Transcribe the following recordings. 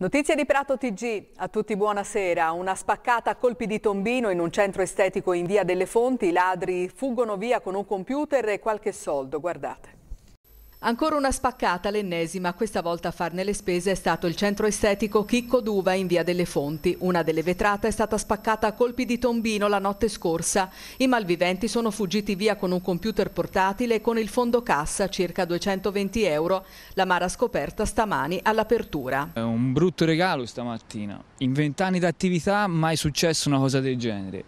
Notizie di Prato TG, a tutti buonasera. Una spaccata a colpi di tombino in un centro estetico in via delle fonti. I ladri fuggono via con un computer e qualche soldo, guardate. Ancora una spaccata, l'ennesima, questa volta a farne le spese è stato il centro estetico Chicco Duva in via delle Fonti. Una delle vetrate è stata spaccata a colpi di tombino la notte scorsa. I malviventi sono fuggiti via con un computer portatile e con il fondo cassa, circa 220 euro. La mara scoperta stamani all'apertura. È un brutto regalo stamattina. In vent'anni d'attività mai successo una cosa del genere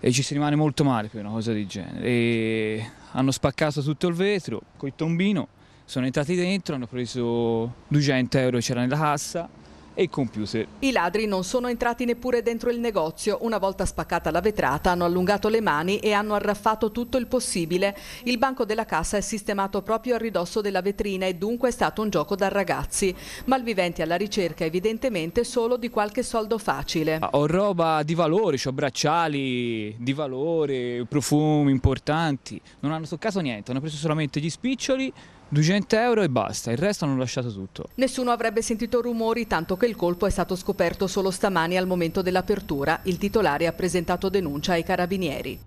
e ci si rimane molto male per una cosa del genere. E hanno spaccato tutto il vetro, col tombino sono entrati dentro, hanno preso 200 euro, c'era nella cassa, e il computer. I ladri non sono entrati neppure dentro il negozio. Una volta spaccata la vetrata hanno allungato le mani e hanno arraffato tutto il possibile. Il banco della cassa è sistemato proprio a ridosso della vetrina e dunque è stato un gioco da ragazzi. Malviventi alla ricerca evidentemente solo di qualche soldo facile. Ah, ho roba di valore, ho bracciali di valore, profumi importanti. Non hanno toccato niente, hanno preso solamente gli spiccioli 200 euro e basta, il resto hanno lasciato tutto. Nessuno avrebbe sentito rumori, tanto che il colpo è stato scoperto solo stamani al momento dell'apertura. Il titolare ha presentato denuncia ai carabinieri.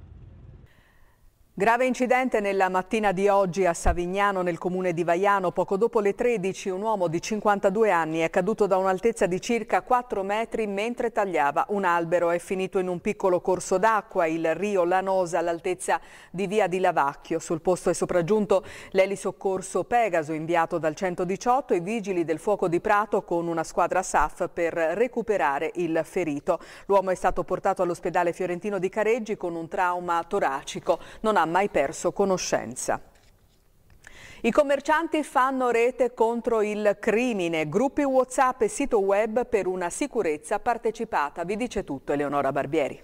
Grave incidente nella mattina di oggi a Savignano nel comune di Vaiano. Poco dopo le 13 un uomo di 52 anni è caduto da un'altezza di circa 4 metri mentre tagliava un albero. È finito in un piccolo corso d'acqua, il rio Lanosa, all'altezza di via di Lavacchio. Sul posto è sopraggiunto l'elisoccorso Pegaso inviato dal 118 e i vigili del fuoco di Prato con una squadra SAF per recuperare il ferito. L'uomo è stato portato all'ospedale fiorentino di Careggi con un trauma toracico. Non ha mai perso conoscenza. I commercianti fanno rete contro il crimine, gruppi WhatsApp e sito web per una sicurezza partecipata. Vi dice tutto Eleonora Barbieri.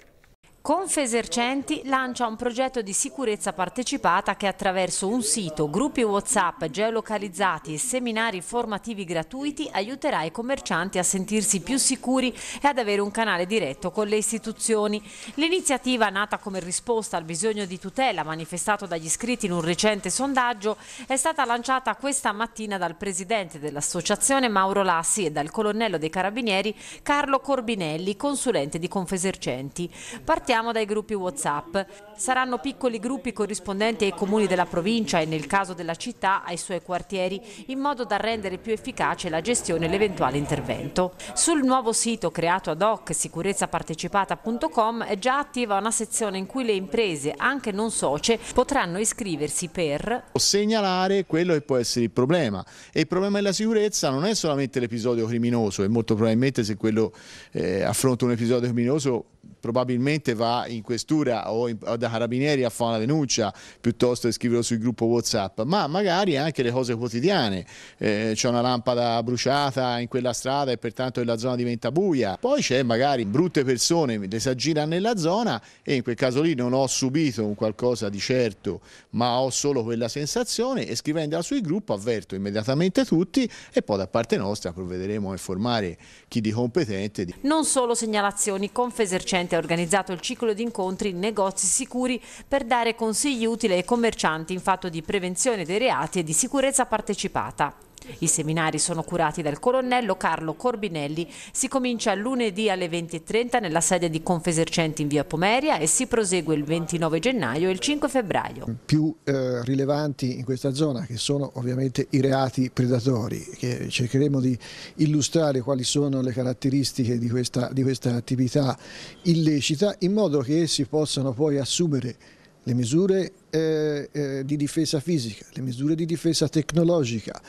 Confesercenti lancia un progetto di sicurezza partecipata che attraverso un sito, gruppi Whatsapp geolocalizzati e seminari formativi gratuiti aiuterà i commercianti a sentirsi più sicuri e ad avere un canale diretto con le istituzioni. L'iniziativa, nata come risposta al bisogno di tutela manifestato dagli iscritti in un recente sondaggio, è stata lanciata questa mattina dal presidente dell'associazione Mauro Lassi e dal colonnello dei carabinieri Carlo Corbinelli, consulente di Confesercenti. Partiamo Partiamo dai gruppi WhatsApp. Saranno piccoli gruppi corrispondenti ai comuni della provincia e nel caso della città ai suoi quartieri, in modo da rendere più efficace la gestione e l'eventuale intervento. Sul nuovo sito creato ad hoc sicurezzapartecipata.com è già attiva una sezione in cui le imprese, anche non socie, potranno iscriversi per segnalare quello che può essere il problema. E il problema della sicurezza non è solamente l'episodio criminoso e molto probabilmente se quello eh, affronta un episodio criminoso probabilmente va in questura o, in, o da carabinieri a fare una denuncia piuttosto che scriverlo sul gruppo Whatsapp, ma magari anche le cose quotidiane, eh, c'è una lampada bruciata in quella strada e pertanto la zona diventa buia, poi c'è magari brutte persone che si aggirano nella zona e in quel caso lì non ho subito un qualcosa di certo, ma ho solo quella sensazione e scrivendola sul gruppo avverto immediatamente tutti e poi da parte nostra provvederemo a informare chi di competente. Non solo segnalazioni, Confesercenti ha organizzato il ciclo di incontri Negozi Sicuri per dare consigli utili ai commercianti in fatto di prevenzione dei reati e di sicurezza partecipata. I seminari sono curati dal colonnello Carlo Corbinelli. Si comincia lunedì alle 20.30 nella sede di Confesercenti in via Pomeria e si prosegue il 29 gennaio e il 5 febbraio. Più eh, rilevanti in questa zona che sono ovviamente i reati predatori, che cercheremo di illustrare quali sono le caratteristiche di questa, di questa attività illecita in modo che essi possano poi assumere le misure eh, eh, di difesa fisica, le misure di difesa tecnologica,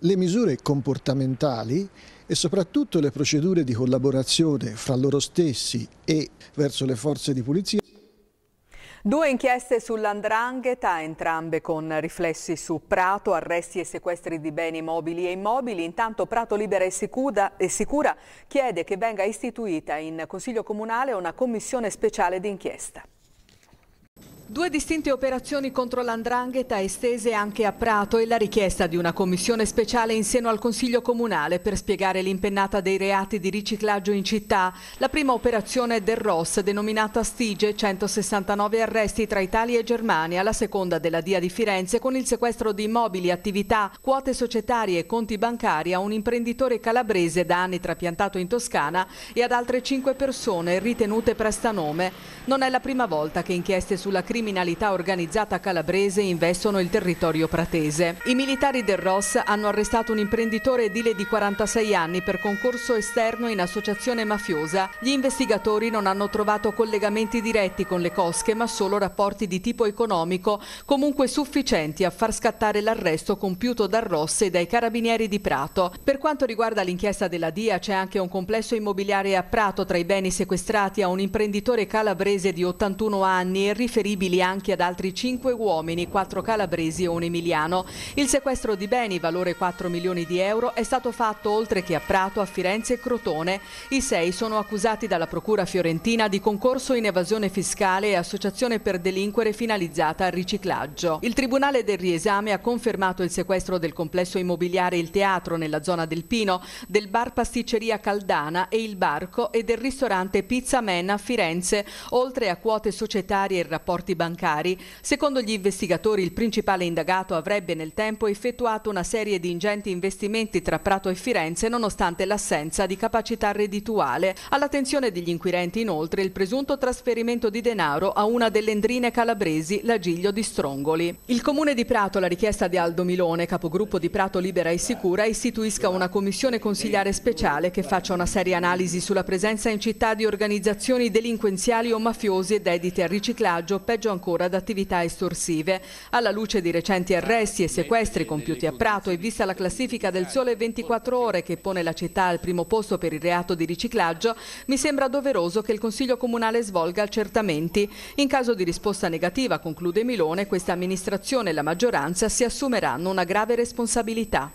le misure comportamentali e soprattutto le procedure di collaborazione fra loro stessi e verso le forze di polizia. Due inchieste sull'andrangheta, entrambe con riflessi su Prato, arresti e sequestri di beni mobili e immobili. Intanto Prato Libera e Sicura, e Sicura chiede che venga istituita in Consiglio Comunale una commissione speciale d'inchiesta. Due distinte operazioni contro l'andrangheta estese anche a Prato e la richiesta di una commissione speciale in seno al Consiglio Comunale per spiegare l'impennata dei reati di riciclaggio in città. La prima operazione del ROS, denominata Stige, 169 arresti tra Italia e Germania, la seconda della DIA di Firenze con il sequestro di immobili, attività, quote societarie e conti bancari a un imprenditore calabrese da anni trapiantato in Toscana e ad altre cinque persone ritenute prestanome. Non è la prima volta che inchieste sulla crisi criminalità organizzata calabrese investono il territorio pratese. I militari del ROS hanno arrestato un imprenditore edile di 46 anni per concorso esterno in associazione mafiosa. Gli investigatori non hanno trovato collegamenti diretti con le cosche ma solo rapporti di tipo economico comunque sufficienti a far scattare l'arresto compiuto dal ROS e dai carabinieri di Prato. Per quanto riguarda l'inchiesta della DIA c'è anche un complesso immobiliare a Prato tra i beni sequestrati a un imprenditore calabrese di 81 anni e riferibili civili anche ad altri cinque uomini, quattro calabresi e un emiliano. Il sequestro di beni, valore 4 milioni di euro, è stato fatto oltre che a Prato, a Firenze e Crotone. I sei sono accusati dalla Procura fiorentina di concorso in evasione fiscale e associazione per delinquere finalizzata al riciclaggio. Il Tribunale del Riesame ha confermato il sequestro del complesso immobiliare Il Teatro nella zona del Pino, del bar pasticceria Caldana e Il Barco e del ristorante Pizza Men a Firenze, oltre a quote societarie e rapporti bancari. Secondo gli investigatori il principale indagato avrebbe nel tempo effettuato una serie di ingenti investimenti tra Prato e Firenze nonostante l'assenza di capacità reddituale. All'attenzione degli inquirenti inoltre il presunto trasferimento di denaro a una delle endrine calabresi, l'Agiglio di Strongoli. Il comune di Prato, alla richiesta di Aldo Milone, capogruppo di Prato Libera e Sicura, istituisca una commissione consigliare speciale che faccia una seria analisi sulla presenza in città di organizzazioni delinquenziali o mafiose ed edite al riciclaggio, peggio ancora ad attività estorsive. Alla luce di recenti arresti e sequestri compiuti a Prato e vista la classifica del Sole 24 Ore che pone la città al primo posto per il reato di riciclaggio, mi sembra doveroso che il Consiglio Comunale svolga accertamenti. In caso di risposta negativa, conclude Milone, questa amministrazione e la maggioranza si assumeranno una grave responsabilità.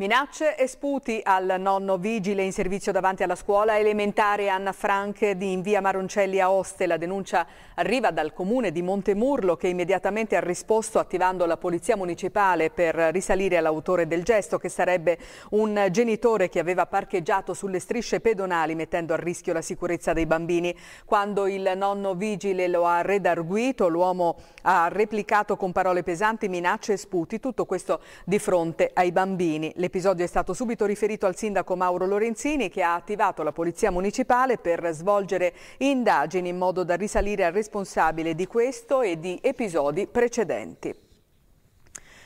Minacce e sputi al nonno vigile in servizio davanti alla scuola elementare Anna Frank di in via Maroncelli a Oste. La denuncia arriva dal comune di Montemurlo che immediatamente ha risposto attivando la polizia municipale per risalire all'autore del gesto che sarebbe un genitore che aveva parcheggiato sulle strisce pedonali mettendo a rischio la sicurezza dei bambini. Quando il nonno vigile lo ha redarguito l'uomo ha replicato con parole pesanti minacce e sputi tutto questo di fronte ai bambini. Le L'episodio è stato subito riferito al sindaco Mauro Lorenzini che ha attivato la Polizia Municipale per svolgere indagini in modo da risalire al responsabile di questo e di episodi precedenti.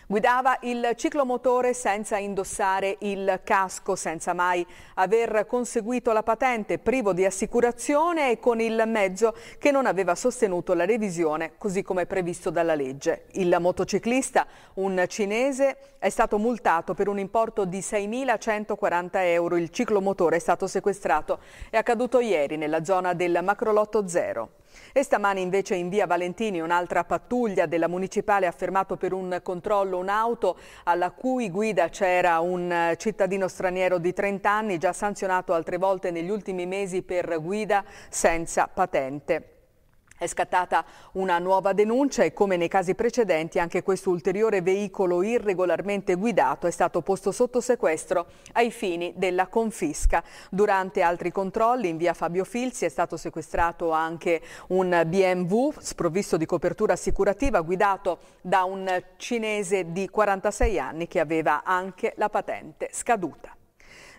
Guidava il ciclomotore senza indossare il casco, senza mai aver conseguito la patente, privo di assicurazione e con il mezzo che non aveva sostenuto la revisione, così come previsto dalla legge. Il motociclista, un cinese, è stato multato per un importo di 6.140 euro. Il ciclomotore è stato sequestrato. È accaduto ieri nella zona del Macrolotto Zero. E stamani invece in via Valentini un'altra pattuglia della municipale ha fermato per un controllo un'auto alla cui guida c'era un eh, cittadino straniero di 30 anni già sanzionato altre volte negli ultimi mesi per guida senza patente. È scattata una nuova denuncia e come nei casi precedenti anche questo ulteriore veicolo irregolarmente guidato è stato posto sotto sequestro ai fini della confisca. Durante altri controlli in via Fabio Filzi è stato sequestrato anche un BMW sprovvisto di copertura assicurativa guidato da un cinese di 46 anni che aveva anche la patente scaduta.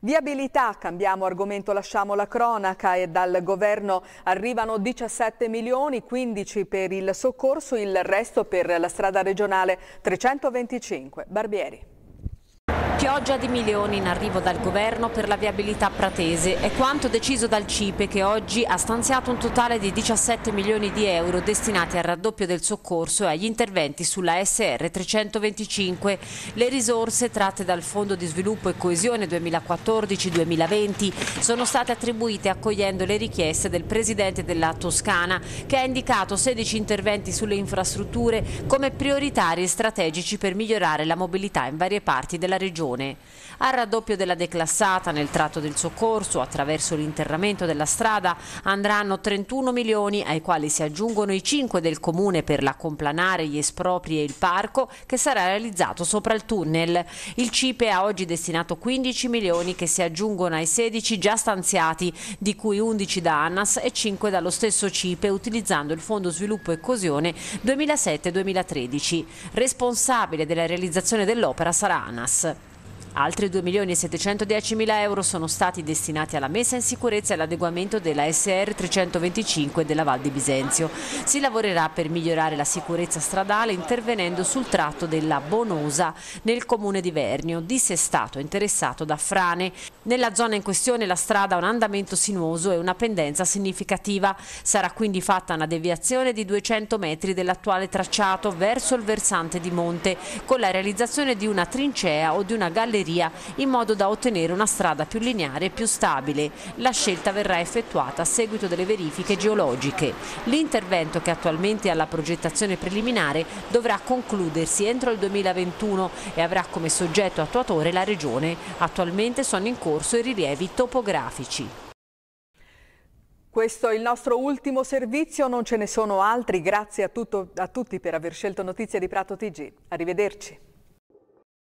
Viabilità, cambiamo argomento, lasciamo la cronaca e dal governo arrivano 17 milioni, 15 per il soccorso, il resto per la strada regionale 325. Barbieri. Pioggia di milioni in arrivo dal governo per la viabilità pratese è quanto deciso dal CIPE che oggi ha stanziato un totale di 17 milioni di euro destinati al raddoppio del soccorso e agli interventi sulla SR 325. Le risorse tratte dal Fondo di sviluppo e coesione 2014-2020 sono state attribuite accogliendo le richieste del Presidente della Toscana che ha indicato 16 interventi sulle infrastrutture come prioritari e strategici per migliorare la mobilità in varie parti della regione regione. Al raddoppio della declassata nel tratto del soccorso, attraverso l'interramento della strada, andranno 31 milioni ai quali si aggiungono i 5 del comune per la complanare, gli espropri e il parco che sarà realizzato sopra il tunnel. Il CIPE ha oggi destinato 15 milioni che si aggiungono ai 16 già stanziati, di cui 11 da ANAS e 5 dallo stesso CIPE utilizzando il Fondo Sviluppo e Cosione 2007-2013. Responsabile della realizzazione dell'opera sarà ANAS. Altri 2.710.000 euro sono stati destinati alla messa in sicurezza e all'adeguamento della SR 325 della Val di Bisenzio. Si lavorerà per migliorare la sicurezza stradale intervenendo sul tratto della Bonosa nel comune di Vernio, dissestato interessato da frane. Nella zona in questione la strada ha un andamento sinuoso e una pendenza significativa. Sarà quindi fatta una deviazione di 200 metri dell'attuale tracciato verso il versante di Monte con la realizzazione di una trincea o di una galleria galleria in modo da ottenere una strada più lineare e più stabile. La scelta verrà effettuata a seguito delle verifiche geologiche. L'intervento che attualmente è alla progettazione preliminare dovrà concludersi entro il 2021 e avrà come soggetto attuatore la Regione. Attualmente sono in corso i rilievi topografici. Questo è il nostro ultimo servizio, non ce ne sono altri. Grazie a, tutto, a tutti per aver scelto Notizie di Prato TG. Arrivederci.